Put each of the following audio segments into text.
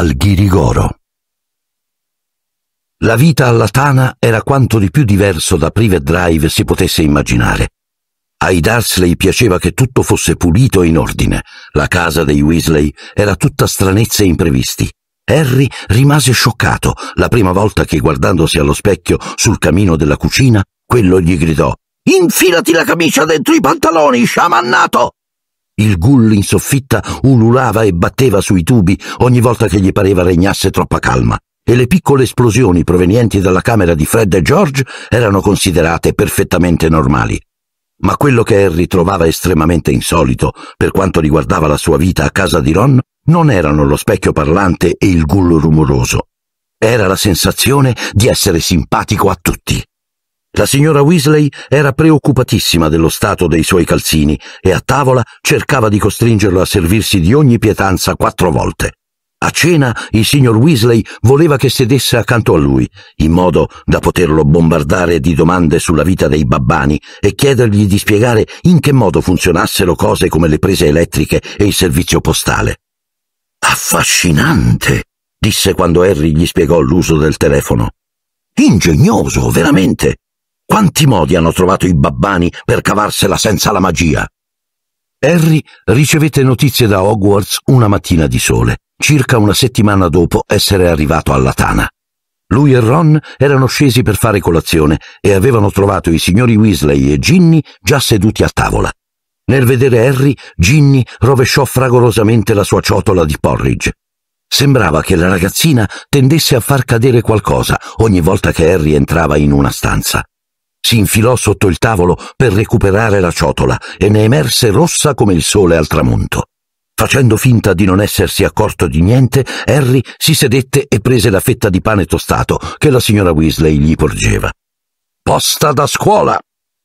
al ghirigoro. La vita alla Tana era quanto di più diverso da Privet Drive si potesse immaginare. Ai Darsley piaceva che tutto fosse pulito e in ordine. La casa dei Weasley era tutta stranezze e imprevisti. Harry rimase scioccato la prima volta che, guardandosi allo specchio sul camino della cucina, quello gli gridò Infilati la camicia dentro i pantaloni, sciamannato! Il gullo in soffitta ululava e batteva sui tubi ogni volta che gli pareva regnasse troppa calma, e le piccole esplosioni provenienti dalla camera di Fred e George erano considerate perfettamente normali. Ma quello che Harry trovava estremamente insolito per quanto riguardava la sua vita a casa di Ron non erano lo specchio parlante e il gullo rumoroso. Era la sensazione di essere simpatico a tutti. La signora Weasley era preoccupatissima dello stato dei suoi calzini e a tavola cercava di costringerlo a servirsi di ogni pietanza quattro volte. A cena il signor Weasley voleva che sedesse accanto a lui, in modo da poterlo bombardare di domande sulla vita dei babbani e chiedergli di spiegare in che modo funzionassero cose come le prese elettriche e il servizio postale. Affascinante, disse quando Harry gli spiegò l'uso del telefono. Ingegnoso, veramente. Quanti modi hanno trovato i babbani per cavarsela senza la magia? Harry ricevette notizie da Hogwarts una mattina di sole, circa una settimana dopo essere arrivato alla Tana. Lui e Ron erano scesi per fare colazione e avevano trovato i signori Weasley e Ginny già seduti a tavola. Nel vedere Harry, Ginny rovesciò fragorosamente la sua ciotola di porridge. Sembrava che la ragazzina tendesse a far cadere qualcosa ogni volta che Harry entrava in una stanza. Si infilò sotto il tavolo per recuperare la ciotola e ne emerse rossa come il sole al tramonto. Facendo finta di non essersi accorto di niente, Harry si sedette e prese la fetta di pane tostato che la signora Weasley gli porgeva. Posta da scuola!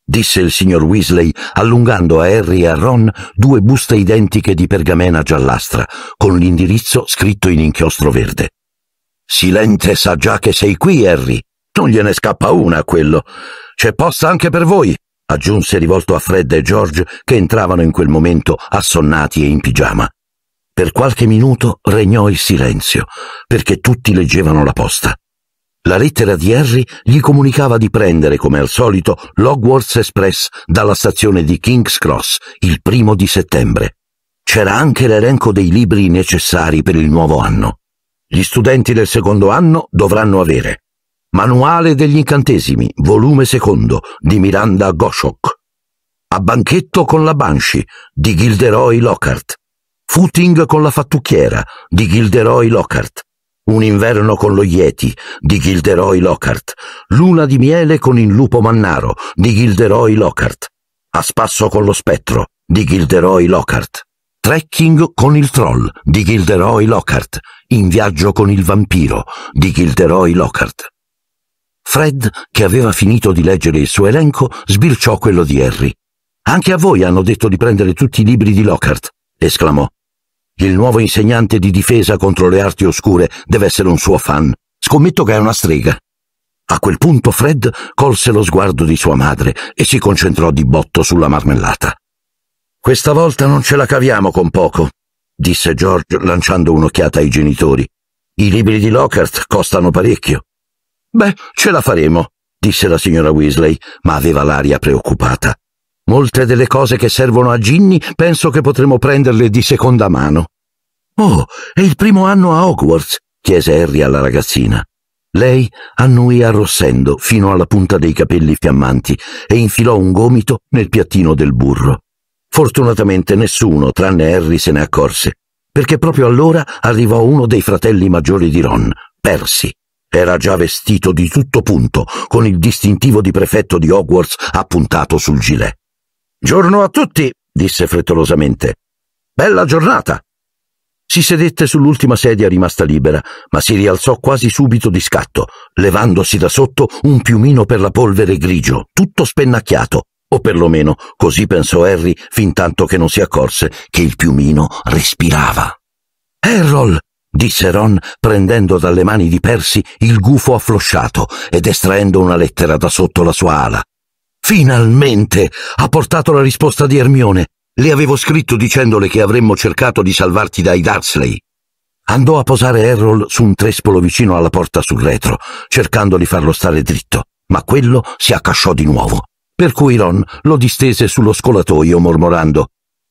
disse il signor Weasley, allungando a Harry e a Ron due buste identiche di pergamena giallastra, con l'indirizzo scritto in inchiostro verde. Silente sa già che sei qui, Harry, non gliene scappa una a quello. C'è posta anche per voi, aggiunse rivolto a Fred e George che entravano in quel momento assonnati e in pigiama. Per qualche minuto regnò il silenzio, perché tutti leggevano la posta. La lettera di Harry gli comunicava di prendere, come al solito, l'Hogwarts Express dalla stazione di King's Cross il primo di settembre. C'era anche l'elenco dei libri necessari per il nuovo anno. Gli studenti del secondo anno dovranno avere Manuale degli incantesimi, volume secondo, di Miranda Goshok. A banchetto con la Banshee, di Gilderoy Lockhart. Footing con la fattucchiera, di Gilderoy Lockhart. Un inverno con lo Yeti di Gilderoy Lockhart. Luna di miele con il lupo mannaro di Gilderoy Lockhart. A spasso con lo spettro di Gilderoy Lockhart. Trekking con il troll di Gilderoy Lockhart. In viaggio con il vampiro di Gilderoy Lockhart. Fred, che aveva finito di leggere il suo elenco, sbirciò quello di Harry. Anche a voi hanno detto di prendere tutti i libri di Lockhart, esclamò. Il nuovo insegnante di difesa contro le arti oscure deve essere un suo fan. Scommetto che è una strega. A quel punto Fred colse lo sguardo di sua madre e si concentrò di botto sulla marmellata. Questa volta non ce la caviamo con poco, disse George lanciando un'occhiata ai genitori. I libri di Lockhart costano parecchio. Beh, ce la faremo, disse la signora Weasley, ma aveva l'aria preoccupata. Molte delle cose che servono a Ginny penso che potremo prenderle di seconda mano. Oh, è il primo anno a Hogwarts, chiese Harry alla ragazzina. Lei annui arrossendo fino alla punta dei capelli fiammanti e infilò un gomito nel piattino del burro. Fortunatamente nessuno, tranne Harry, se ne accorse, perché proprio allora arrivò uno dei fratelli maggiori di Ron, Percy. Era già vestito di tutto punto, con il distintivo di prefetto di Hogwarts appuntato sul gilet. Giorno a tutti, disse frettolosamente. Bella giornata. Si sedette sull'ultima sedia rimasta libera, ma si rialzò quasi subito di scatto, levandosi da sotto un piumino per la polvere grigio, tutto spennacchiato, o perlomeno così pensò Harry fin tanto che non si accorse che il piumino respirava. Errol! disse Ron prendendo dalle mani di Percy il gufo afflosciato ed estraendo una lettera da sotto la sua ala. Finalmente! Ha portato la risposta di Ermione. Le avevo scritto dicendole che avremmo cercato di salvarti dai Darsley. Andò a posare Errol su un trespolo vicino alla porta sul retro, cercando di farlo stare dritto, ma quello si accasciò di nuovo, per cui Ron lo distese sullo scolatoio mormorando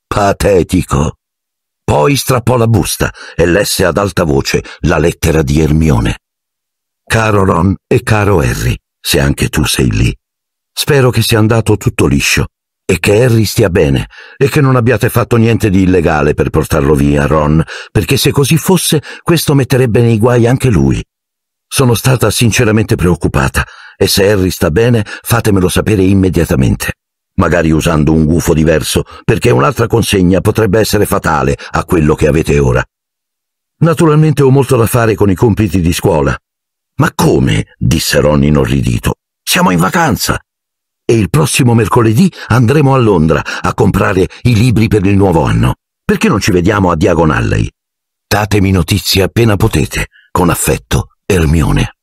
Patetico. Poi strappò la busta e lesse ad alta voce la lettera di Ermione. Caro Ron e caro Harry, se anche tu sei lì. Spero che sia andato tutto liscio e che Harry stia bene e che non abbiate fatto niente di illegale per portarlo via, Ron, perché se così fosse questo metterebbe nei guai anche lui. Sono stata sinceramente preoccupata e se Harry sta bene fatemelo sapere immediatamente magari usando un gufo diverso, perché un'altra consegna potrebbe essere fatale a quello che avete ora. Naturalmente ho molto da fare con i compiti di scuola. Ma come? disse Ron inorridito. Siamo in vacanza. E il prossimo mercoledì andremo a Londra a comprare i libri per il nuovo anno. Perché non ci vediamo a Diagon Alley? Datemi notizie appena potete. Con affetto, Ermione.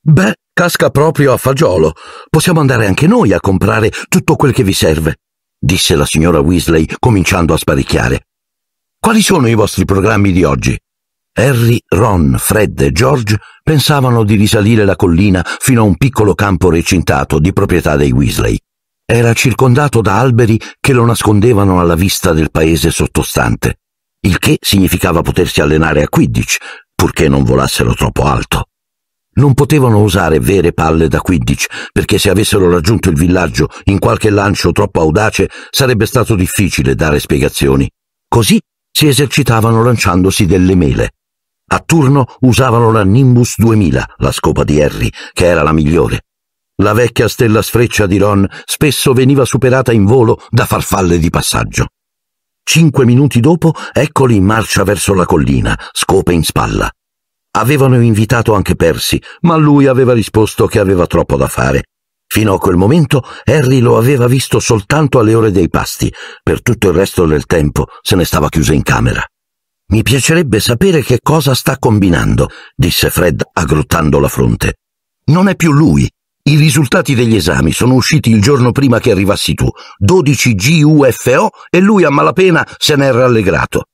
Beh, Casca proprio a fagiolo. Possiamo andare anche noi a comprare tutto quel che vi serve, disse la signora Weasley, cominciando a sparicchiare. Quali sono i vostri programmi di oggi? Harry, Ron, Fred e George pensavano di risalire la collina fino a un piccolo campo recintato di proprietà dei Weasley. Era circondato da alberi che lo nascondevano alla vista del paese sottostante, il che significava potersi allenare a Quidditch, purché non volassero troppo alto. Non potevano usare vere palle da Quidditch, perché se avessero raggiunto il villaggio in qualche lancio troppo audace sarebbe stato difficile dare spiegazioni. Così si esercitavano lanciandosi delle mele. A turno usavano la Nimbus 2000, la scopa di Harry, che era la migliore. La vecchia stella sfreccia di Ron spesso veniva superata in volo da farfalle di passaggio. Cinque minuti dopo, eccoli in marcia verso la collina, scopa in spalla. Avevano invitato anche Percy, ma lui aveva risposto che aveva troppo da fare. Fino a quel momento Harry lo aveva visto soltanto alle ore dei pasti, per tutto il resto del tempo se ne stava chiuso in camera. Mi piacerebbe sapere che cosa sta combinando, disse Fred aggrottando la fronte. Non è più lui. I risultati degli esami sono usciti il giorno prima che arrivassi tu, 12 GUFO, e lui a malapena se n'è rallegrato.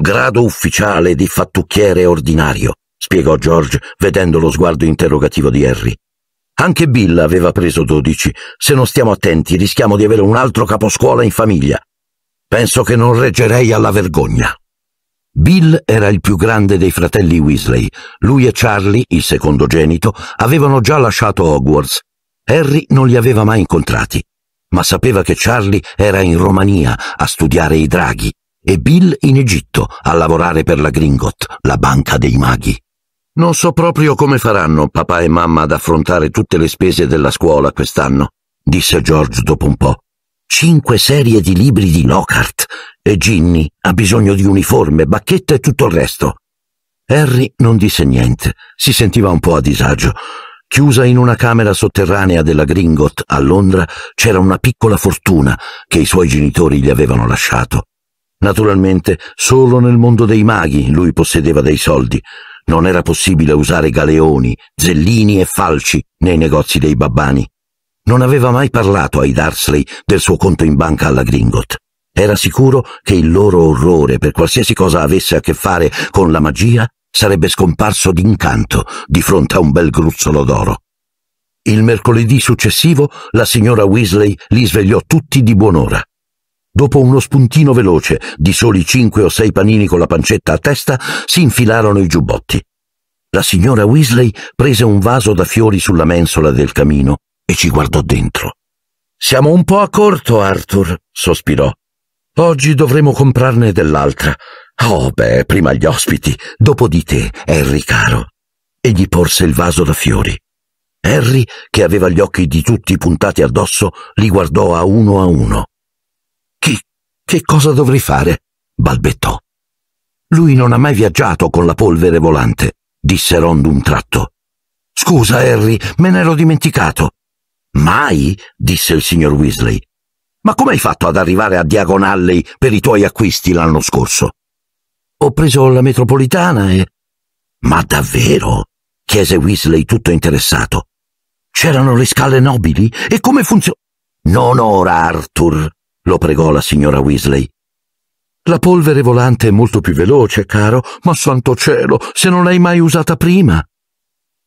Grado ufficiale di fattucchiere ordinario, spiegò George, vedendo lo sguardo interrogativo di Harry. Anche Bill aveva preso dodici. Se non stiamo attenti, rischiamo di avere un altro caposcuola in famiglia. Penso che non reggerei alla vergogna. Bill era il più grande dei fratelli Weasley. Lui e Charlie, il secondogenito, avevano già lasciato Hogwarts. Harry non li aveva mai incontrati, ma sapeva che Charlie era in Romania a studiare i draghi e Bill in Egitto a lavorare per la Gringot, la banca dei maghi. Non so proprio come faranno papà e mamma ad affrontare tutte le spese della scuola quest'anno, disse George dopo un po. Cinque serie di libri di Lockhart e Ginny ha bisogno di uniforme, bacchetta e tutto il resto. Harry non disse niente, si sentiva un po' a disagio. Chiusa in una camera sotterranea della Gringot a Londra c'era una piccola fortuna che i suoi genitori gli avevano lasciato. Naturalmente, solo nel mondo dei maghi lui possedeva dei soldi. Non era possibile usare galeoni, zellini e falci nei negozi dei babbani. Non aveva mai parlato ai Darsley del suo conto in banca alla Gringot. Era sicuro che il loro orrore per qualsiasi cosa avesse a che fare con la magia sarebbe scomparso d'incanto di fronte a un bel gruzzolo d'oro. Il mercoledì successivo la signora Weasley li svegliò tutti di buon'ora. Dopo uno spuntino veloce, di soli cinque o sei panini con la pancetta a testa, si infilarono i giubbotti. La signora Weasley prese un vaso da fiori sulla mensola del camino e ci guardò dentro. Siamo un po' a corto, Arthur, sospirò. Oggi dovremo comprarne dell'altra. Oh, beh, prima gli ospiti, dopo di te, Harry caro. E gli porse il vaso da fiori. Harry, che aveva gli occhi di tutti puntati addosso, li guardò a uno a uno. Chi? Che cosa dovrei fare? balbettò. Lui non ha mai viaggiato con la polvere volante, disse Ron d'un tratto. Scusa, Harry, me n'ero dimenticato. Mai? disse il signor Weasley. Ma come hai fatto ad arrivare a Diagon Alley per i tuoi acquisti l'anno scorso? Ho preso la metropolitana e. Ma davvero? chiese Weasley tutto interessato. C'erano le scale nobili? E come funziona? Non ora, Arthur, lo pregò la signora Weasley. La polvere volante è molto più veloce, caro, ma santo cielo, se non l'hai mai usata prima.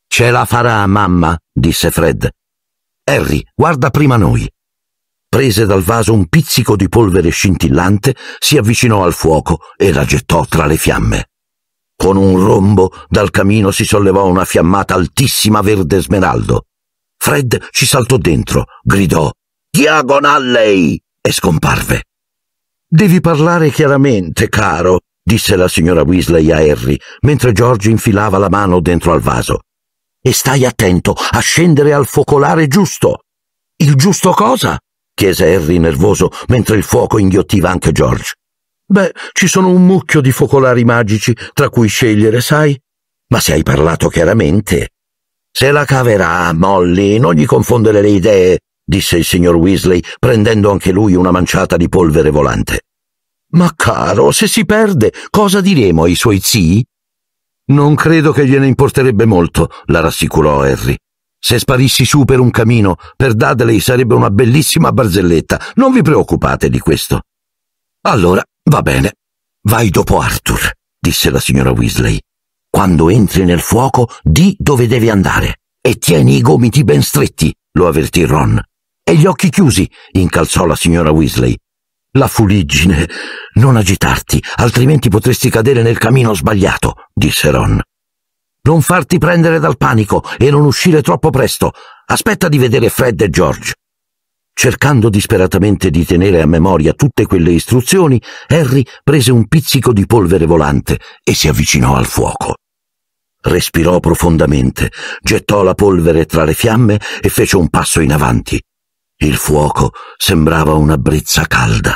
Ce la farà, mamma, disse Fred. Harry, guarda prima noi. Prese dal vaso un pizzico di polvere scintillante, si avvicinò al fuoco e la gettò tra le fiamme. Con un rombo dal camino si sollevò una fiammata altissima verde smeraldo. Fred ci saltò dentro, gridò Diagonalley! e scomparve. Devi parlare chiaramente, caro, disse la signora Weasley a Harry, mentre George infilava la mano dentro al vaso. E stai attento a scendere al focolare giusto. Il giusto cosa? chiese Harry nervoso mentre il fuoco inghiottiva anche George. Beh, ci sono un mucchio di focolari magici tra cui scegliere, sai? Ma se hai parlato chiaramente. Se la caverà, Molly, non gli confondere le idee, disse il signor Weasley, prendendo anche lui una manciata di polvere volante. Ma caro, se si perde, cosa diremo ai suoi zii? Non credo che gliene importerebbe molto, la rassicurò Harry. Se sparissi su per un camino, per Dudley sarebbe una bellissima barzelletta. Non vi preoccupate di questo. Allora, va bene. Vai dopo Arthur, disse la signora Weasley. Quando entri nel fuoco, di dove devi andare e tieni i gomiti ben stretti, lo avvertì Ron e gli occhi chiusi, incalzò la signora Weasley. La fuliggine. Non agitarti, altrimenti potresti cadere nel camino sbagliato, disse Ron. Non farti prendere dal panico e non uscire troppo presto. Aspetta di vedere Fred e George. Cercando disperatamente di tenere a memoria tutte quelle istruzioni, Harry prese un pizzico di polvere volante e si avvicinò al fuoco. Respirò profondamente, gettò la polvere tra le fiamme e fece un passo in avanti. Il fuoco sembrava una brezza calda.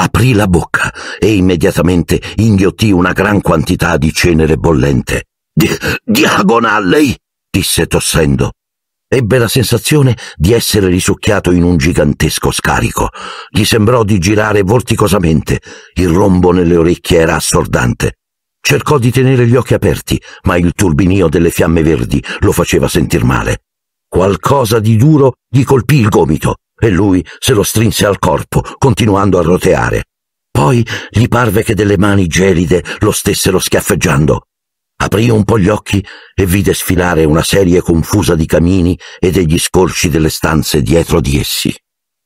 Aprì la bocca e immediatamente inghiottì una gran quantità di cenere bollente. Di- Diagonà disse tossendo. Ebbe la sensazione di essere risucchiato in un gigantesco scarico. Gli sembrò di girare vorticosamente. Il rombo nelle orecchie era assordante. Cercò di tenere gli occhi aperti, ma il turbinio delle fiamme verdi lo faceva sentir male. Qualcosa di duro gli colpì il gomito e lui se lo strinse al corpo, continuando a roteare. Poi gli parve che delle mani gelide lo stessero schiaffeggiando. Aprì un po' gli occhi e vide sfilare una serie confusa di camini e degli scorci delle stanze dietro di essi.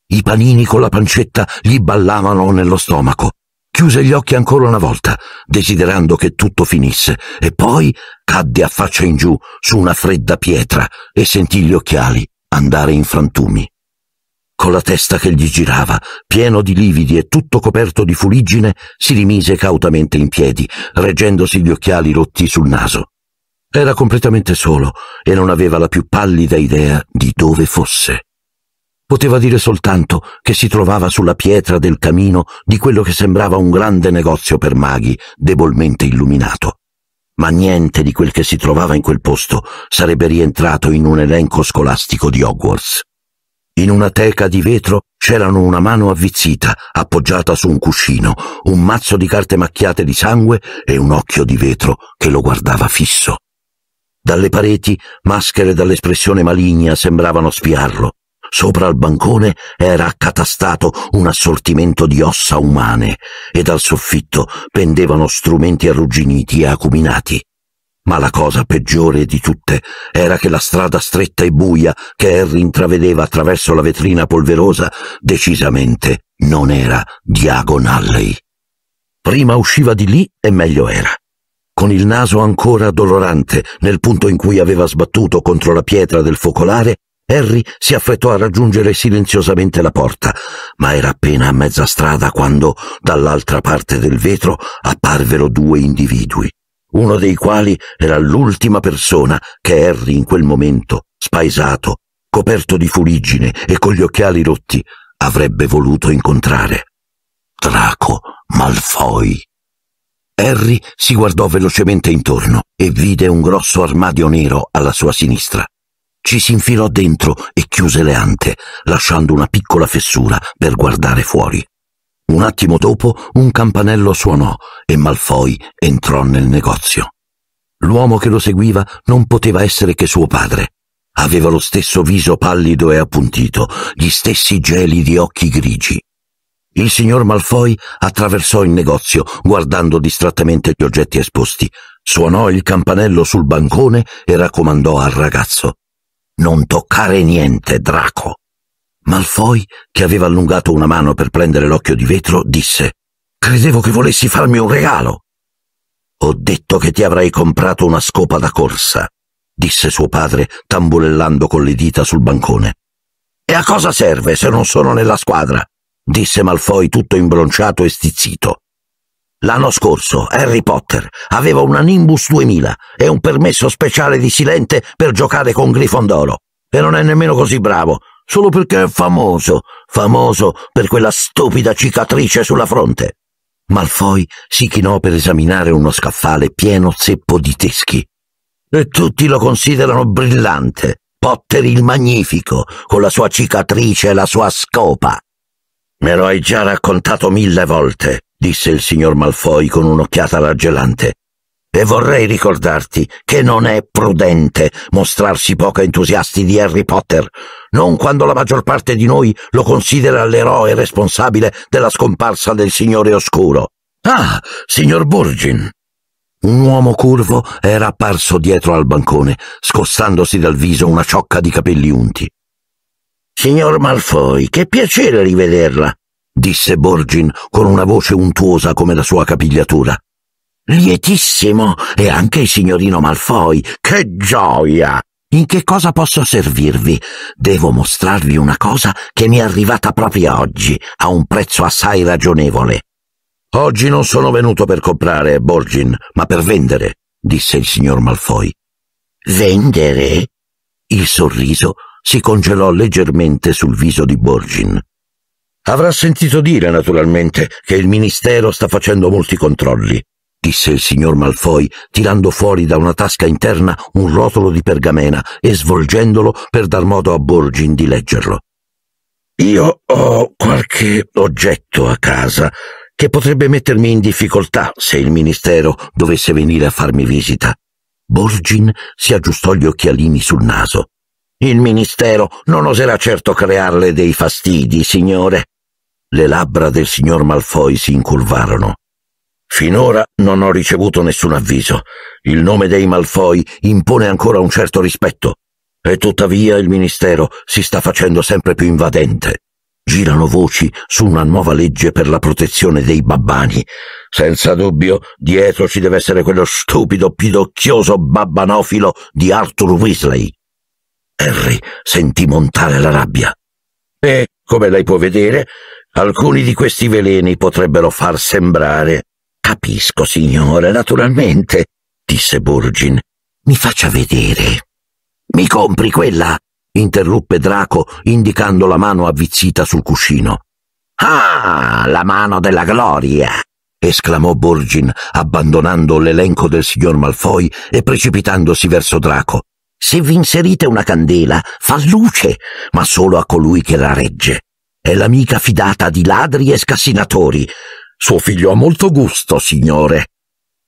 I panini con la pancetta gli ballavano nello stomaco chiuse gli occhi ancora una volta, desiderando che tutto finisse, e poi cadde a faccia in giù su una fredda pietra e sentì gli occhiali andare in frantumi. Con la testa che gli girava, pieno di lividi e tutto coperto di fuliggine, si rimise cautamente in piedi, reggendosi gli occhiali rotti sul naso. Era completamente solo e non aveva la più pallida idea di dove fosse. Poteva dire soltanto che si trovava sulla pietra del camino di quello che sembrava un grande negozio per maghi, debolmente illuminato. Ma niente di quel che si trovava in quel posto sarebbe rientrato in un elenco scolastico di Hogwarts. In una teca di vetro c'erano una mano avvizzita, appoggiata su un cuscino, un mazzo di carte macchiate di sangue e un occhio di vetro che lo guardava fisso. Dalle pareti maschere dall'espressione maligna sembravano spiarlo, Sopra al bancone era accatastato un assortimento di ossa umane e dal soffitto pendevano strumenti arrugginiti e acuminati. Ma la cosa peggiore di tutte era che la strada stretta e buia che Harry intravedeva attraverso la vetrina polverosa decisamente non era Diagon Prima usciva di lì e meglio era. Con il naso ancora dolorante nel punto in cui aveva sbattuto contro la pietra del focolare, Harry si affrettò a raggiungere silenziosamente la porta, ma era appena a mezza strada quando, dall'altra parte del vetro, apparvero due individui, uno dei quali era l'ultima persona che Harry in quel momento, spaesato, coperto di fuliggine e con gli occhiali rotti, avrebbe voluto incontrare. Draco Malfoy. Harry si guardò velocemente intorno e vide un grosso armadio nero alla sua sinistra. Ci si infilò dentro e chiuse le ante, lasciando una piccola fessura per guardare fuori. Un attimo dopo un campanello suonò e Malfoy entrò nel negozio. L'uomo che lo seguiva non poteva essere che suo padre. Aveva lo stesso viso pallido e appuntito, gli stessi gelidi occhi grigi. Il signor Malfoy attraversò il negozio guardando distrattamente gli oggetti esposti, suonò il campanello sul bancone e raccomandò al ragazzo. Non toccare niente, Draco. Malfoy, che aveva allungato una mano per prendere l'occhio di vetro, disse Credevo che volessi farmi un regalo. Ho detto che ti avrei comprato una scopa da corsa, disse suo padre, tamburellando con le dita sul bancone. E a cosa serve se non sono nella squadra? disse Malfoy tutto imbronciato e stizzito. L'anno scorso Harry Potter aveva una Nimbus 2000 e un permesso speciale di Silente per giocare con Grifondoro. E non è nemmeno così bravo, solo perché è famoso, famoso per quella stupida cicatrice sulla fronte. Malfoy si chinò per esaminare uno scaffale pieno zeppo di teschi. E tutti lo considerano brillante, Potter il Magnifico, con la sua cicatrice e la sua scopa. Me lo hai già raccontato mille volte, disse il signor Malfoy con un'occhiata raggelante. E vorrei ricordarti che non è prudente mostrarsi poco entusiasti di Harry Potter, non quando la maggior parte di noi lo considera l'eroe responsabile della scomparsa del Signore Oscuro. Ah, signor Burgin! Un uomo curvo era apparso dietro al bancone, scostandosi dal viso una ciocca di capelli unti. Signor Malfoy, che piacere rivederla, disse Borgin con una voce untuosa come la sua capigliatura. Lietissimo, e anche il signorino Malfoy. Che gioia! In che cosa posso servirvi? Devo mostrarvi una cosa che mi è arrivata proprio oggi, a un prezzo assai ragionevole. Oggi non sono venuto per comprare, Borgin, ma per vendere, disse il signor Malfoy. Vendere? Il sorriso si congelò leggermente sul viso di Borgin. Avrà sentito dire, naturalmente, che il Ministero sta facendo molti controlli, disse il signor Malfoy, tirando fuori da una tasca interna un rotolo di pergamena e svolgendolo per dar modo a Borgin di leggerlo. Io ho qualche oggetto a casa che potrebbe mettermi in difficoltà se il Ministero dovesse venire a farmi visita. Borgin si aggiustò gli occhialini sul naso. Il Ministero non oserà certo crearle dei fastidi, signore. Le labbra del signor Malfoy si incurvarono. Finora non ho ricevuto nessun avviso. Il nome dei Malfoy impone ancora un certo rispetto. E tuttavia il Ministero si sta facendo sempre più invadente. Girano voci su una nuova legge per la protezione dei babbani. Senza dubbio, dietro ci deve essere quello stupido, pidocchioso babbanofilo di Arthur Weasley. Harry sentì montare la rabbia. E, come lei può vedere, alcuni di questi veleni potrebbero far sembrare. Capisco, signore, naturalmente, disse Burgin. Mi faccia vedere. Mi compri quella? interruppe Draco, indicando la mano avvizzita sul cuscino. Ah, la mano della gloria! esclamò Borgin, abbandonando l'elenco del signor Malfoy e precipitandosi verso Draco. Se vi inserite una candela, fa luce, ma solo a colui che la regge. È l'amica fidata di ladri e scassinatori. Suo figlio ha molto gusto, signore.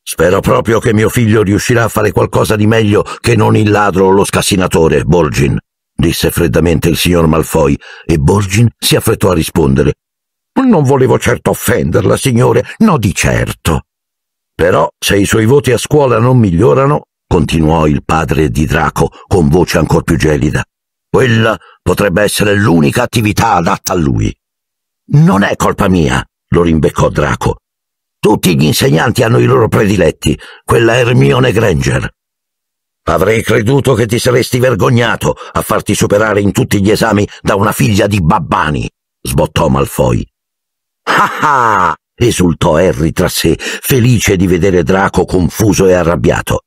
Spero proprio che mio figlio riuscirà a fare qualcosa di meglio che non il ladro o lo scassinatore, Borgin, disse freddamente il signor Malfoy, e Borgin si affrettò a rispondere. Non volevo certo offenderla, signore, no di certo. Però, se i suoi voti a scuola non migliorano, continuò il padre di Draco con voce ancor più gelida. Quella potrebbe essere l'unica attività adatta a lui. Non è colpa mia, lo rimbeccò Draco. Tutti gli insegnanti hanno i loro prediletti, quella Hermione Granger. Avrei creduto che ti saresti vergognato a farti superare in tutti gli esami da una figlia di babbani, sbottò Malfoy. Ah ah! esultò Harry tra sé, felice di vedere Draco confuso e arrabbiato.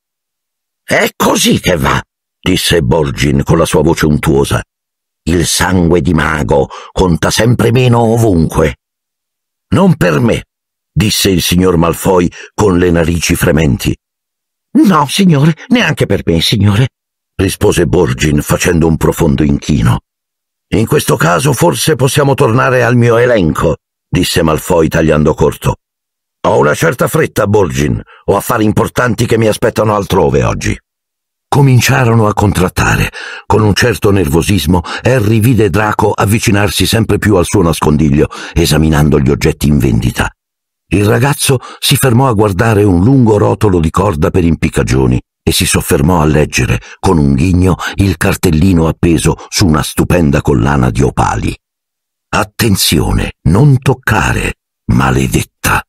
È così che va, disse Borgin con la sua voce untuosa. Il sangue di mago conta sempre meno ovunque. Non per me, disse il signor Malfoy con le narici frementi. No, signore, neanche per me, signore, rispose Borgin facendo un profondo inchino. In questo caso forse possiamo tornare al mio elenco, disse Malfoy tagliando corto. Ho una certa fretta, Bolgin. Ho affari importanti che mi aspettano altrove oggi. Cominciarono a contrattare. Con un certo nervosismo, Harry vide Draco avvicinarsi sempre più al suo nascondiglio, esaminando gli oggetti in vendita. Il ragazzo si fermò a guardare un lungo rotolo di corda per impiccagioni e si soffermò a leggere, con un ghigno, il cartellino appeso su una stupenda collana di opali. Attenzione, non toccare, maledetta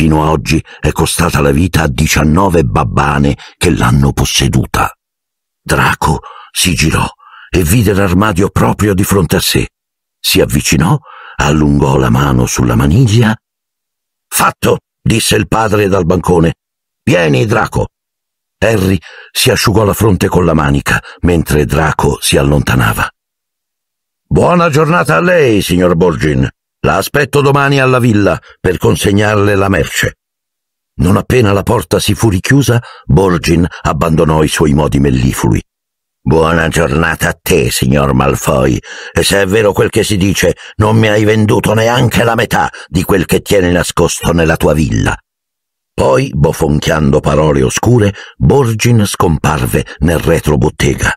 fino a oggi è costata la vita a 19 babbane che l'hanno posseduta. Draco si girò e vide l'armadio proprio di fronte a sé. Si avvicinò, allungò la mano sulla maniglia. Fatto, disse il padre dal bancone. Vieni, Draco. Harry si asciugò la fronte con la manica mentre Draco si allontanava. Buona giornata a lei, signor Borgin, la aspetto domani alla villa per consegnarle la merce. Non appena la porta si fu richiusa, Borgin abbandonò i suoi modi melliflui. Buona giornata a te, signor Malfoy, e se è vero quel che si dice, non mi hai venduto neanche la metà di quel che tieni nascosto nella tua villa. Poi, bofonchiando parole oscure, Borgin scomparve nel retrobottega.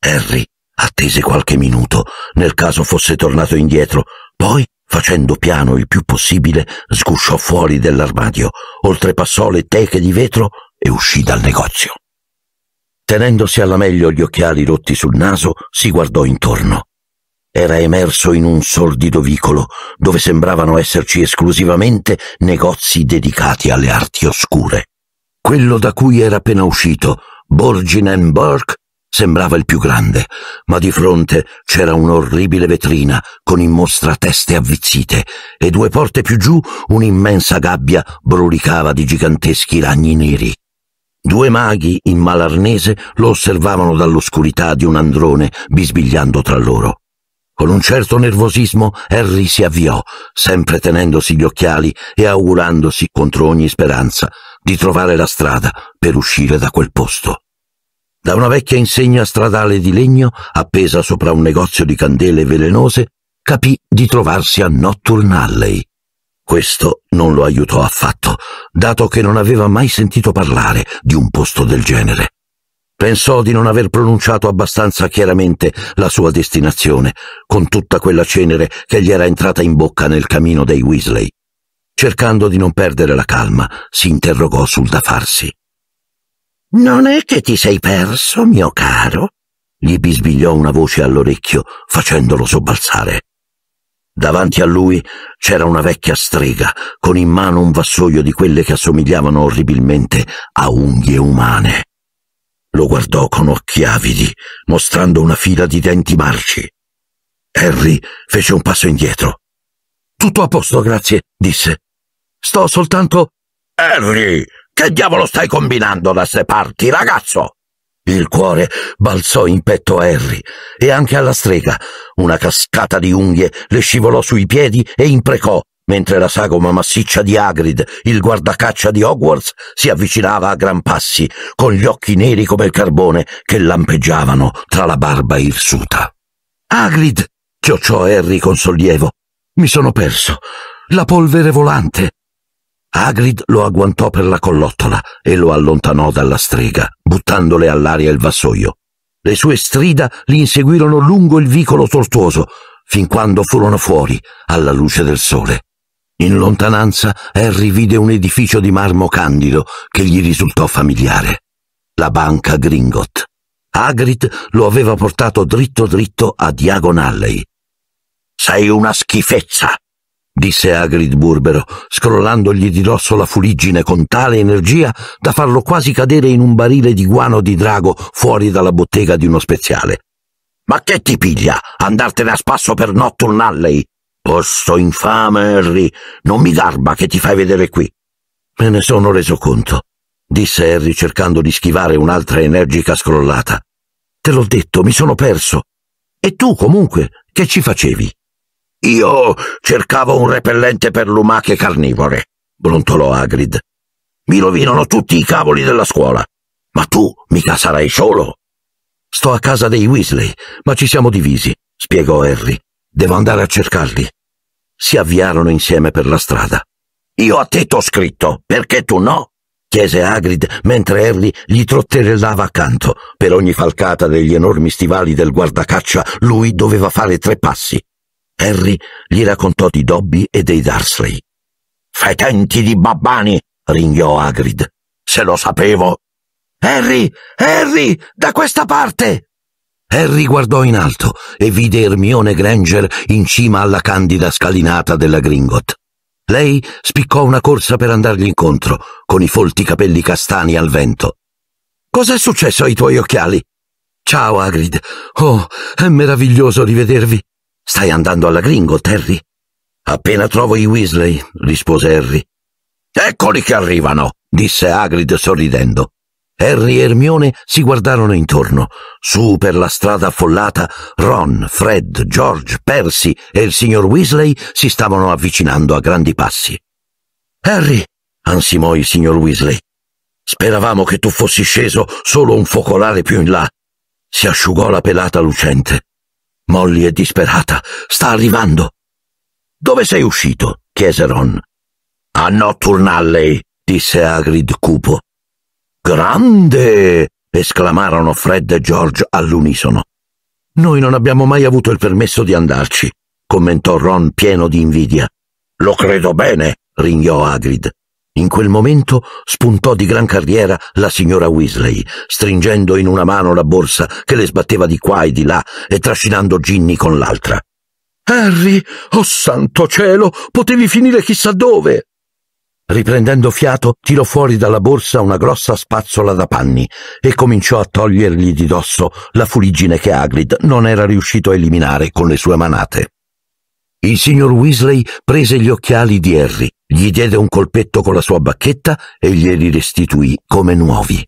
Harry attese qualche minuto, nel caso fosse tornato indietro, poi Facendo piano il più possibile, sgusciò fuori dell'armadio, oltrepassò le teche di vetro e uscì dal negozio. Tenendosi alla meglio gli occhiali rotti sul naso, si guardò intorno. Era emerso in un sordido vicolo, dove sembravano esserci esclusivamente negozi dedicati alle arti oscure. Quello da cui era appena uscito, Borgin Burke, Sembrava il più grande, ma di fronte c'era un'orribile vetrina con in mostra teste avvizzite e due porte più giù un'immensa gabbia brulicava di giganteschi ragni neri. Due maghi in malarnese lo osservavano dall'oscurità di un androne bisbigliando tra loro. Con un certo nervosismo Harry si avviò, sempre tenendosi gli occhiali e augurandosi contro ogni speranza di trovare la strada per uscire da quel posto da una vecchia insegna stradale di legno appesa sopra un negozio di candele velenose, capì di trovarsi a Nocturne Alley. Questo non lo aiutò affatto, dato che non aveva mai sentito parlare di un posto del genere. Pensò di non aver pronunciato abbastanza chiaramente la sua destinazione, con tutta quella cenere che gli era entrata in bocca nel camino dei Weasley. Cercando di non perdere la calma, si interrogò sul da farsi. Non è che ti sei perso, mio caro? gli bisbigliò una voce all'orecchio, facendolo sobbalzare. Davanti a lui c'era una vecchia strega, con in mano un vassoio di quelle che assomigliavano orribilmente a unghie umane. Lo guardò con occhi avidi, mostrando una fila di denti marci. Harry fece un passo indietro. Tutto a posto, grazie, disse. Sto soltanto... Harry, che diavolo stai combinando da se parti, ragazzo? Il cuore balzò in petto a Harry e anche alla strega. Una cascata di unghie le scivolò sui piedi e imprecò, mentre la sagoma massiccia di Hagrid, il guardacaccia di Hogwarts, si avvicinava a gran passi, con gli occhi neri come il carbone che lampeggiavano tra la barba irsuta. Hagrid! chiocciò Harry con sollievo. Mi sono perso. La polvere volante. Agrid lo agguantò per la collottola e lo allontanò dalla strega, buttandole all'aria il vassoio. Le sue strida li inseguirono lungo il vicolo tortuoso, fin quando furono fuori, alla luce del sole. In lontananza Harry vide un edificio di marmo candido che gli risultò familiare. La banca Gringot. Hagrid lo aveva portato dritto dritto a Diagon Alley. Sei una schifezza, disse Agrid Burbero, scrollandogli di dosso la fuliggine con tale energia da farlo quasi cadere in un barile di guano di drago fuori dalla bottega di uno speziale. Ma che ti piglia andartene a spasso per Nocturnal lei? Posso infame, Harry, non mi garba che ti fai vedere qui. Me ne sono reso conto, disse Harry cercando di schivare un'altra energica scrollata. Te l'ho detto, mi sono perso. E tu comunque, che ci facevi? Io cercavo un repellente per lumache carnivore, brontolò Agrid. Mi rovinano tutti i cavoli della scuola. Ma tu mica sarai solo. Sto a casa dei Weasley, ma ci siamo divisi, spiegò Harry. Devo andare a cercarli. Si avviarono insieme per la strada. Io a te t'ho scritto, perché tu no? chiese Agrid mentre Harry gli trotterellava accanto. Per ogni falcata degli enormi stivali del guardacaccia lui doveva fare tre passi. Harry gli raccontò di Dobby e dei Darsley. Fetenti di babbani! ringhiò Hagrid. Se lo sapevo! Harry! Harry! Da questa parte! Harry guardò in alto e vide Ermione Granger in cima alla candida scalinata della Gringot. Lei spiccò una corsa per andargli incontro, con i folti capelli castani al vento. Cos'è successo ai tuoi occhiali? Ciao, Agrid. Oh, è meraviglioso rivedervi. Stai andando alla gringo, Terry? Appena trovo i Weasley, rispose Harry. Eccoli che arrivano, disse Hagrid sorridendo. Harry e Hermione si guardarono intorno. Su per la strada affollata, Ron, Fred, George, Percy e il signor Weasley si stavano avvicinando a grandi passi. Harry, ansimò il signor Weasley, speravamo che tu fossi sceso solo un focolare più in là. Si asciugò la pelata lucente. Molly è disperata. Sta arrivando. Dove sei uscito? chiese Ron. A Notturnalley, disse Agrid cupo. Grande! esclamarono Fred e George all'unisono. Noi non abbiamo mai avuto il permesso di andarci, commentò Ron pieno di invidia. Lo credo bene, ringhiò Agrid. In quel momento spuntò di gran carriera la signora Weasley, stringendo in una mano la borsa che le sbatteva di qua e di là e trascinando Ginny con l'altra. Harry, oh santo cielo, potevi finire chissà dove! Riprendendo fiato, tirò fuori dalla borsa una grossa spazzola da panni e cominciò a togliergli di dosso la fuliggine che Hagrid non era riuscito a eliminare con le sue manate. Il signor Weasley prese gli occhiali di Harry, gli diede un colpetto con la sua bacchetta e glieli restituì come nuovi.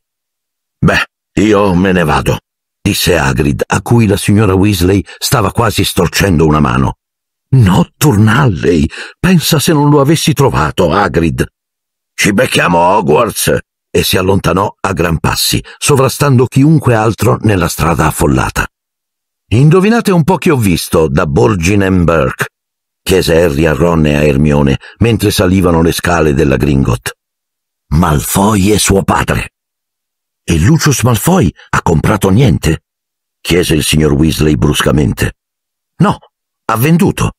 Beh, io me ne vado, disse Hagrid, a cui la signora Weasley stava quasi storcendo una mano. Notturnalle, pensa se non lo avessi trovato, Hagrid. Ci becchiamo Hogwarts! E si allontanò a gran passi, sovrastando chiunque altro nella strada affollata. Indovinate un po' che ho visto da Borgin Burke, chiese Harry a Ron e a Hermione mentre salivano le scale della Gringot. Malfoy è suo padre. E Lucius Malfoy ha comprato niente? chiese il signor Weasley bruscamente. No, ha venduto.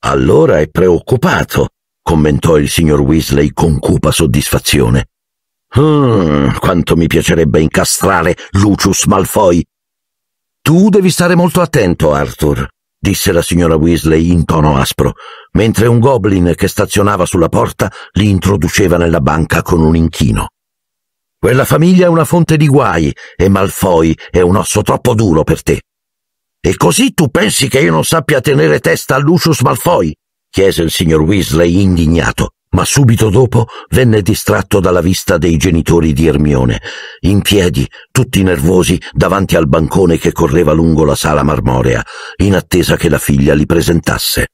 Allora è preoccupato, commentò il signor Weasley con cupa soddisfazione. Hmm, quanto mi piacerebbe incastrare Lucius Malfoy. Tu devi stare molto attento, Arthur, disse la signora Weasley in tono aspro, mentre un goblin che stazionava sulla porta li introduceva nella banca con un inchino. Quella famiglia è una fonte di guai e Malfoy è un osso troppo duro per te. E così tu pensi che io non sappia tenere testa a Lucius Malfoy? chiese il signor Weasley indignato ma subito dopo venne distratto dalla vista dei genitori di Ermione, in piedi, tutti nervosi, davanti al bancone che correva lungo la sala marmorea, in attesa che la figlia li presentasse.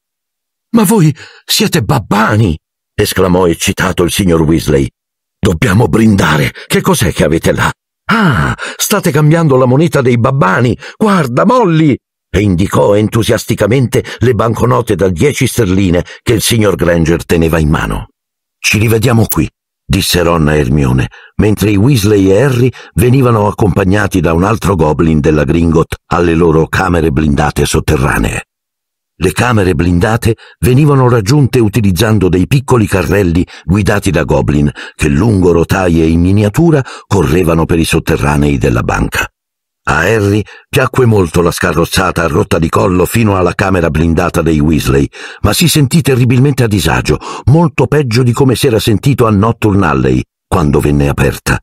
Ma voi siete babbani! esclamò eccitato il signor Weasley. Dobbiamo brindare! Che cos'è che avete là? Ah, state cambiando la moneta dei babbani! Guarda, Molly! e indicò entusiasticamente le banconote da dieci sterline che il signor Granger teneva in mano. Ci rivediamo qui, disse Ron a Ermione, mentre i Weasley e Harry venivano accompagnati da un altro goblin della Gringot alle loro camere blindate sotterranee. Le camere blindate venivano raggiunte utilizzando dei piccoli carrelli guidati da goblin che lungo rotaie in miniatura correvano per i sotterranei della banca. A Harry piacque molto la scarrozzata a rotta di collo fino alla camera blindata dei Weasley, ma si sentì terribilmente a disagio, molto peggio di come si era sentito a Nocturne Alley quando venne aperta.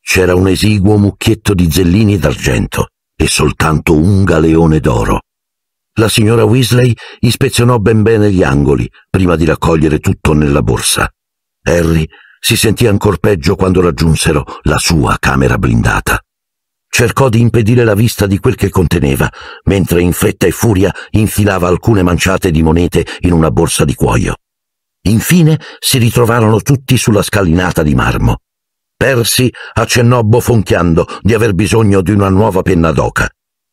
C'era un esiguo mucchietto di zellini d'argento e soltanto un galeone d'oro. La signora Weasley ispezionò ben bene gli angoli prima di raccogliere tutto nella borsa. Harry si sentì ancor peggio quando raggiunsero la sua camera blindata cercò di impedire la vista di quel che conteneva, mentre in fretta e furia infilava alcune manciate di monete in una borsa di cuoio. Infine si ritrovarono tutti sulla scalinata di marmo. Percy accennò bofonchiando di aver bisogno di una nuova penna d'oca.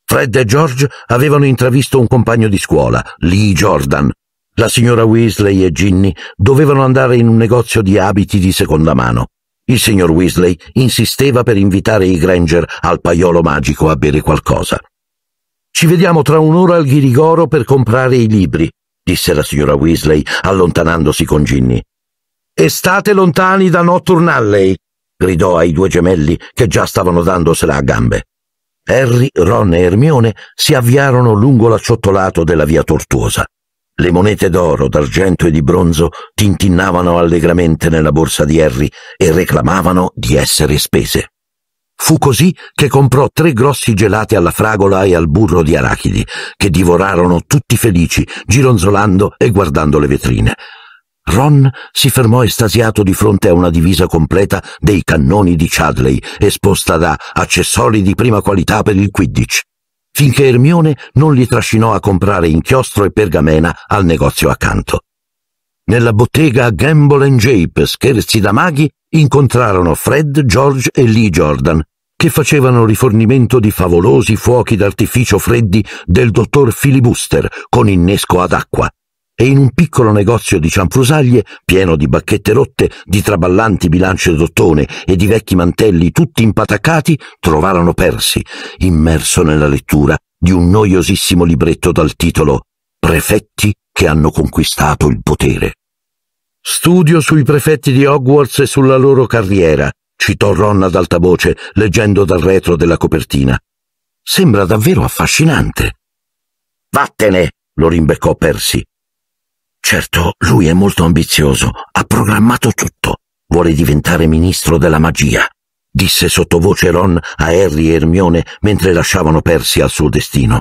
Fred e George avevano intravisto un compagno di scuola, Lee Jordan. La signora Weasley e Ginny dovevano andare in un negozio di abiti di seconda mano. Il signor Weasley insisteva per invitare i Granger al paiolo magico a bere qualcosa. Ci vediamo tra un'ora al Ghirigoro per comprare i libri, disse la signora Weasley, allontanandosi con Ginny. E state lontani da Notturnalley, gridò ai due gemelli che già stavano dandosela a gambe. Harry, Ron e Ermione si avviarono lungo l'acciottolato della via tortuosa. Le monete d'oro, d'argento e di bronzo tintinnavano allegramente nella borsa di Harry e reclamavano di essere spese. Fu così che comprò tre grossi gelati alla fragola e al burro di arachidi, che divorarono tutti felici, gironzolando e guardando le vetrine. Ron si fermò estasiato di fronte a una divisa completa dei cannoni di Chadley, esposta da accessori di prima qualità per il Quidditch finché Ermione non li trascinò a comprare inchiostro e pergamena al negozio accanto. Nella bottega Gamble and Jape, scherzi da maghi, incontrarono Fred, George e Lee Jordan, che facevano rifornimento di favolosi fuochi d'artificio freddi del dottor Filibuster con innesco ad acqua, e in un piccolo negozio di cianfrusaglie, pieno di bacchette rotte, di traballanti bilance d'ottone e di vecchi mantelli tutti impataccati, trovarono Persi, immerso nella lettura di un noiosissimo libretto dal titolo Prefetti che hanno conquistato il potere. Studio sui prefetti di Hogwarts e sulla loro carriera, citò Ron ad alta voce, leggendo dal retro della copertina. Sembra davvero affascinante. Vattene, lo rimbeccò Percy. Certo, lui è molto ambizioso, ha programmato tutto. Vuole diventare ministro della magia, disse sottovoce Ron a Harry e Hermione mentre lasciavano Persi al suo destino.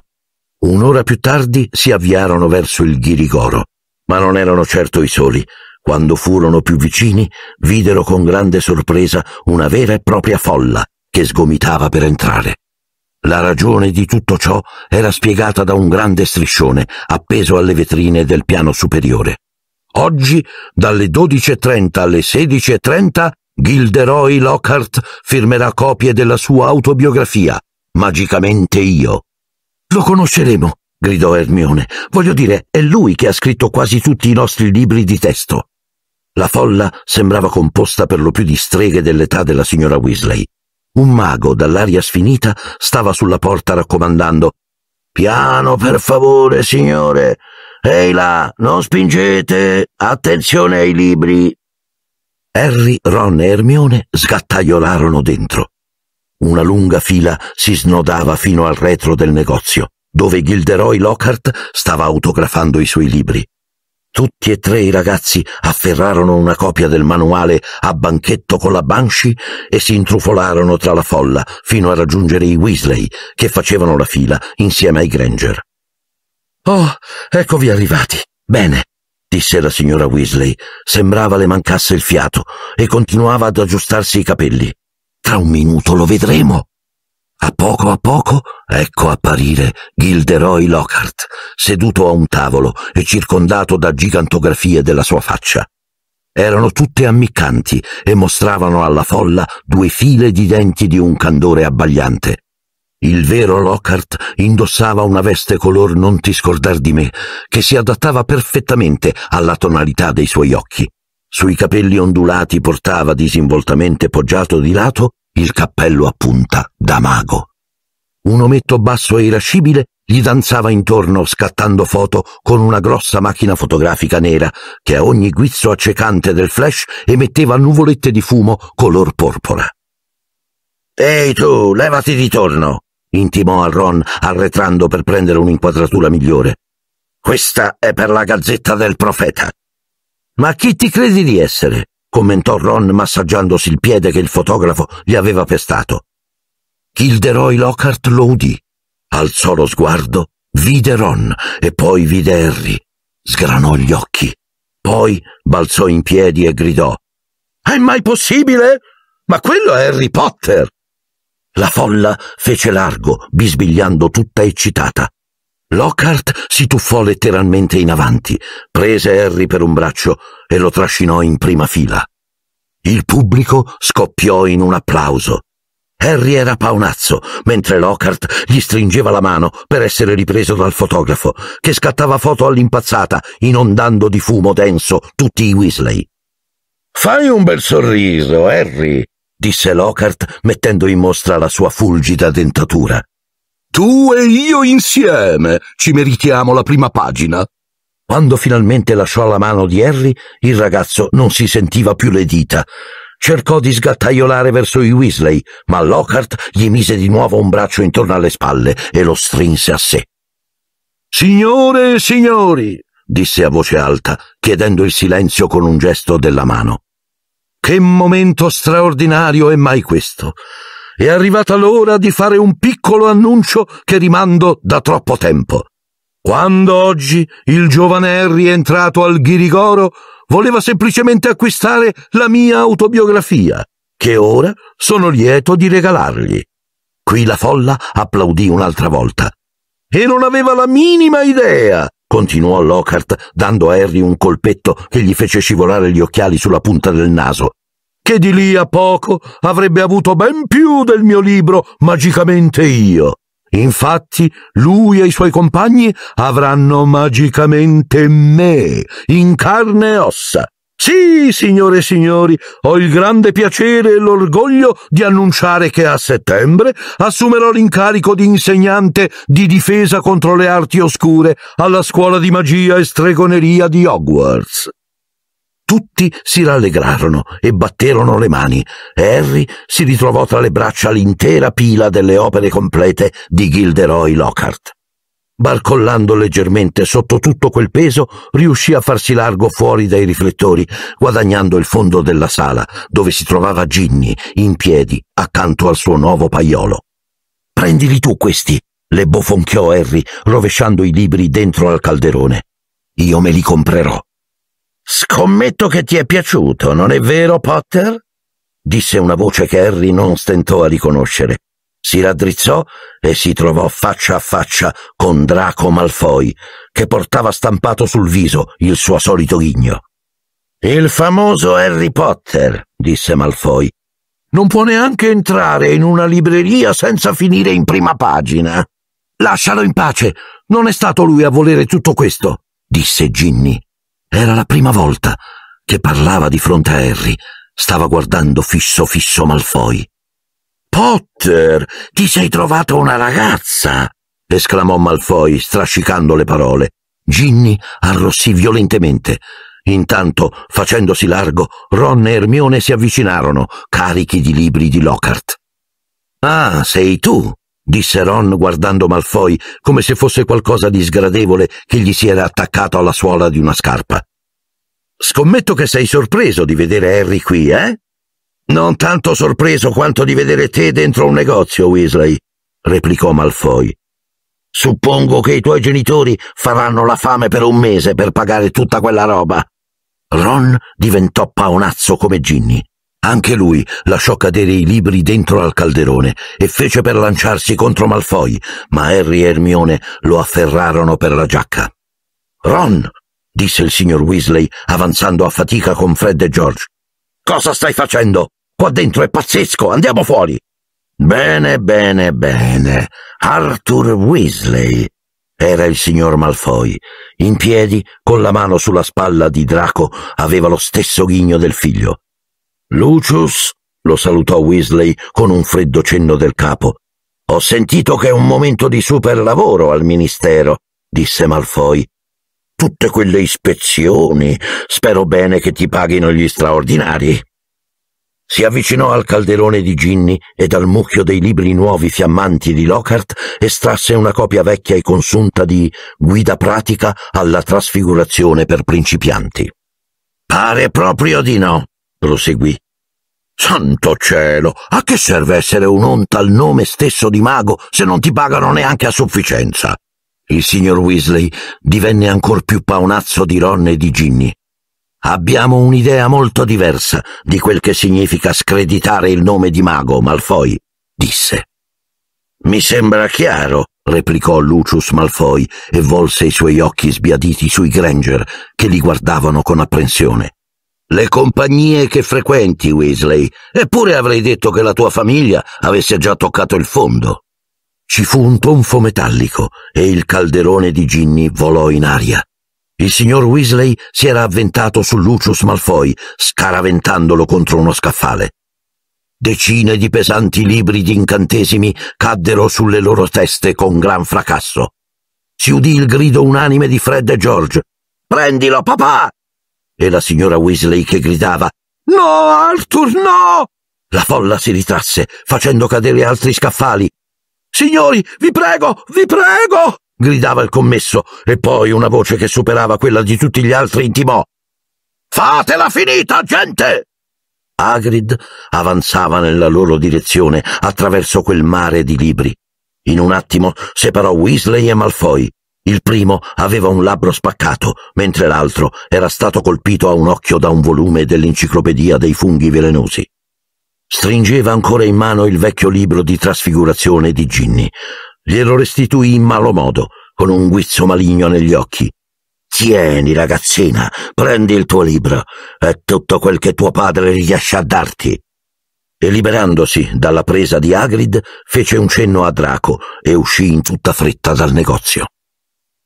Un'ora più tardi si avviarono verso il Ghirigoro, ma non erano certo i soli. Quando furono più vicini, videro con grande sorpresa una vera e propria folla che sgomitava per entrare. La ragione di tutto ciò era spiegata da un grande striscione appeso alle vetrine del piano superiore. Oggi, dalle 12.30 alle 16.30, Gilderoy Lockhart firmerà copie della sua autobiografia, Magicamente io. Lo conosceremo, gridò Hermione. Voglio dire, è lui che ha scritto quasi tutti i nostri libri di testo. La folla sembrava composta per lo più di streghe dell'età della signora Weasley, un mago dall'aria sfinita stava sulla porta raccomandando Piano, per favore, signore. Ehi là, non spingete. Attenzione ai libri. Harry, Ron e Ermione sgattaiolarono dentro. Una lunga fila si snodava fino al retro del negozio, dove Gilderoy Lockhart stava autografando i suoi libri. Tutti e tre i ragazzi afferrarono una copia del manuale a banchetto con la Banshee e si intrufolarono tra la folla fino a raggiungere i Weasley, che facevano la fila insieme ai Granger. Oh, eccovi arrivati. Bene, disse la signora Weasley. Sembrava le mancasse il fiato e continuava ad aggiustarsi i capelli. Tra un minuto lo vedremo. A poco a poco ecco apparire Gilderoy Lockhart, seduto a un tavolo e circondato da gigantografie della sua faccia. Erano tutte ammiccanti e mostravano alla folla due file di denti di un candore abbagliante. Il vero Lockhart indossava una veste color non ti scordar di me, che si adattava perfettamente alla tonalità dei suoi occhi. Sui capelli ondulati portava disinvoltamente poggiato di lato il cappello a punta da mago. Un ometto basso e irascibile gli danzava intorno scattando foto con una grossa macchina fotografica nera che a ogni guizzo accecante del flash emetteva nuvolette di fumo color porpora. Ehi tu, levati di torno! intimò a Ron arretrando per prendere un'inquadratura migliore. Questa è per la gazzetta del profeta. Ma chi ti credi di essere? commentò Ron massaggiandosi il piede che il fotografo gli aveva pestato. Kilderoy Lockhart lo udì, alzò lo sguardo, vide Ron e poi vide Harry, sgranò gli occhi, poi balzò in piedi e gridò È mai possibile? Ma quello è Harry Potter! La folla fece largo, bisbigliando tutta eccitata. Lockhart si tuffò letteralmente in avanti, prese Harry per un braccio e lo trascinò in prima fila. Il pubblico scoppiò in un applauso. Harry era paonazzo, mentre Lockhart gli stringeva la mano per essere ripreso dal fotografo, che scattava foto all'impazzata, inondando di fumo denso tutti i Weasley. Fai un bel sorriso, Harry, disse Lockhart mettendo in mostra la sua fulgida dentatura. Tu e io insieme ci meritiamo la prima pagina. Quando finalmente lasciò la mano di Harry, il ragazzo non si sentiva più le dita. Cercò di sgattaiolare verso i Weasley, ma Lockhart gli mise di nuovo un braccio intorno alle spalle e lo strinse a sé. Signore e signori, disse a voce alta, chiedendo il silenzio con un gesto della mano. Che momento straordinario è mai questo? è arrivata l'ora di fare un piccolo annuncio che rimando da troppo tempo. Quando oggi il giovane Harry è entrato al Ghirigoro, voleva semplicemente acquistare la mia autobiografia, che ora sono lieto di regalargli. Qui la folla applaudì un'altra volta. E non aveva la minima idea, continuò Lockhart, dando a Harry un colpetto che gli fece scivolare gli occhiali sulla punta del naso, che di lì a poco avrebbe avuto ben più del mio libro Magicamente io. Infatti lui e i suoi compagni avranno magicamente me, in carne e ossa. Sì, signore e signori, ho il grande piacere e l'orgoglio di annunciare che a settembre assumerò l'incarico di insegnante di difesa contro le arti oscure alla scuola di magia e stregoneria di Hogwarts. Tutti si rallegrarono e batterono le mani. Harry si ritrovò tra le braccia l'intera pila delle opere complete di Gilderoy Lockhart. Barcollando leggermente sotto tutto quel peso, riuscì a farsi largo fuori dai riflettori, guadagnando il fondo della sala, dove si trovava Ginny, in piedi, accanto al suo nuovo paiolo. Prendili tu questi, le bofonchiò Harry, rovesciando i libri dentro al calderone. Io me li comprerò. Scommetto che ti è piaciuto, non è vero, Potter? disse una voce che Harry non stentò a riconoscere. Si raddrizzò e si trovò faccia a faccia con Draco Malfoy, che portava stampato sul viso il suo solito ghigno. Il famoso Harry Potter, disse Malfoy. Non può neanche entrare in una libreria senza finire in prima pagina. Lascialo in pace, non è stato lui a volere tutto questo, disse Ginny. Era la prima volta che parlava di fronte a Harry. Stava guardando fisso fisso Malfoy. Potter, ti sei trovato una ragazza! esclamò Malfoy, strascicando le parole. Ginny arrossì violentemente. Intanto, facendosi largo, Ron e Hermione si avvicinarono, carichi di libri di Lockhart. Ah, sei tu, disse Ron guardando Malfoy come se fosse qualcosa di sgradevole che gli si era attaccato alla suola di una scarpa. Scommetto che sei sorpreso di vedere Harry qui, eh? Non tanto sorpreso quanto di vedere te dentro un negozio, Weasley, replicò Malfoy. Suppongo che i tuoi genitori faranno la fame per un mese per pagare tutta quella roba. Ron diventò paonazzo come Ginny. Anche lui lasciò cadere i libri dentro al calderone e fece per lanciarsi contro Malfoy, ma Harry e Hermione lo afferrarono per la giacca. Ron, disse il signor Weasley, avanzando a fatica con Fred e George. Cosa stai facendo? Qua dentro è pazzesco, andiamo fuori. Bene, bene, bene. Arthur Weasley. Era il signor Malfoy. In piedi, con la mano sulla spalla di Draco, aveva lo stesso ghigno del figlio. Lucius, lo salutò Weasley con un freddo cenno del capo. Ho sentito che è un momento di super lavoro al Ministero, disse Malfoy. Tutte quelle ispezioni. Spero bene che ti paghino gli straordinari. Si avvicinò al calderone di Ginny e dal mucchio dei libri nuovi fiammanti di Lockhart estrasse una copia vecchia e consunta di Guida pratica alla trasfigurazione per principianti. Pare proprio di no, proseguì. Santo cielo, a che serve essere un'onta al nome stesso di mago se non ti pagano neanche a sufficienza? Il signor Weasley divenne ancor più paonazzo di Ron e di Ginny. Abbiamo un'idea molto diversa di quel che significa screditare il nome di mago, Malfoy, disse. Mi sembra chiaro, replicò Lucius Malfoy e volse i suoi occhi sbiaditi sui Granger che li guardavano con apprensione le compagnie che frequenti, Weasley, eppure avrei detto che la tua famiglia avesse già toccato il fondo. Ci fu un tonfo metallico e il calderone di Ginny volò in aria. Il signor Weasley si era avventato su Lucius Malfoy, scaraventandolo contro uno scaffale. Decine di pesanti libri di incantesimi caddero sulle loro teste con gran fracasso. Si udì il grido unanime di Fred e George. Prendilo, papà! e la signora Weasley che gridava No, Arthur, no! La folla si ritrasse, facendo cadere altri scaffali. Signori, vi prego, vi prego! gridava il commesso, e poi una voce che superava quella di tutti gli altri intimò. Fatela finita, gente! Agrid avanzava nella loro direzione attraverso quel mare di libri. In un attimo separò Weasley e Malfoy. Il primo aveva un labbro spaccato, mentre l'altro era stato colpito a un occhio da un volume dell'Enciclopedia dei funghi velenosi. Stringeva ancora in mano il vecchio libro di trasfigurazione di Ginny. Glielo restituì in malo modo, con un guizzo maligno negli occhi. Tieni, ragazzina, prendi il tuo libro. È tutto quel che tuo padre riesce a darti. E liberandosi dalla presa di Agrid, fece un cenno a Draco e uscì in tutta fretta dal negozio.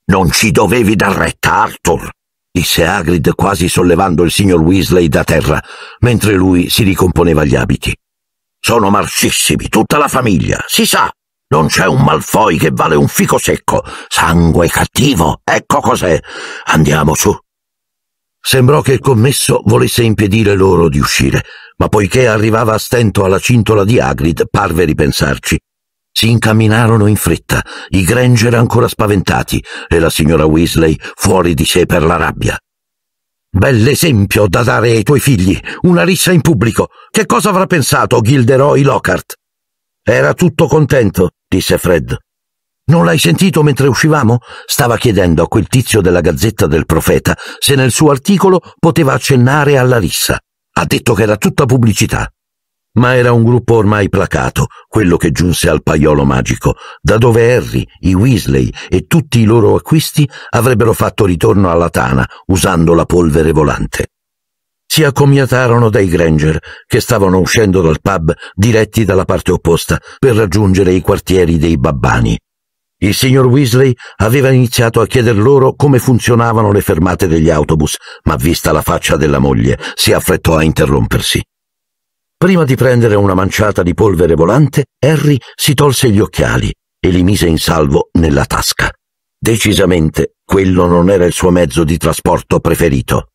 Non ci dovevi dar retta, Arthur, disse Hagrid quasi sollevando il signor Weasley da terra, mentre lui si ricomponeva gli abiti. Sono marcissimi, tutta la famiglia, si sa. Non c'è un Malfoy che vale un fico secco. Sangue cattivo, ecco cos'è. Andiamo su. Sembrò che il commesso volesse impedire loro di uscire, ma poiché arrivava a stento alla cintola di Hagrid, parve ripensarci. Si incamminarono in fretta, i Granger ancora spaventati e la signora Weasley fuori di sé per la rabbia. Bell'esempio da dare ai tuoi figli, una rissa in pubblico. Che cosa avrà pensato Gilderoy Lockhart? Era tutto contento, disse Fred. Non l'hai sentito mentre uscivamo? Stava chiedendo a quel tizio della Gazzetta del Profeta se nel suo articolo poteva accennare alla rissa. Ha detto che era tutta pubblicità. Ma era un gruppo ormai placato, quello che giunse al paiolo magico, da dove Harry, i Weasley e tutti i loro acquisti avrebbero fatto ritorno alla tana usando la polvere volante. Si accomiatarono dai Granger, che stavano uscendo dal pub diretti dalla parte opposta per raggiungere i quartieri dei babbani. Il signor Weasley aveva iniziato a chieder loro come funzionavano le fermate degli autobus, ma vista la faccia della moglie si affrettò a interrompersi. Prima di prendere una manciata di polvere volante, Harry si tolse gli occhiali e li mise in salvo nella tasca. Decisamente quello non era il suo mezzo di trasporto preferito.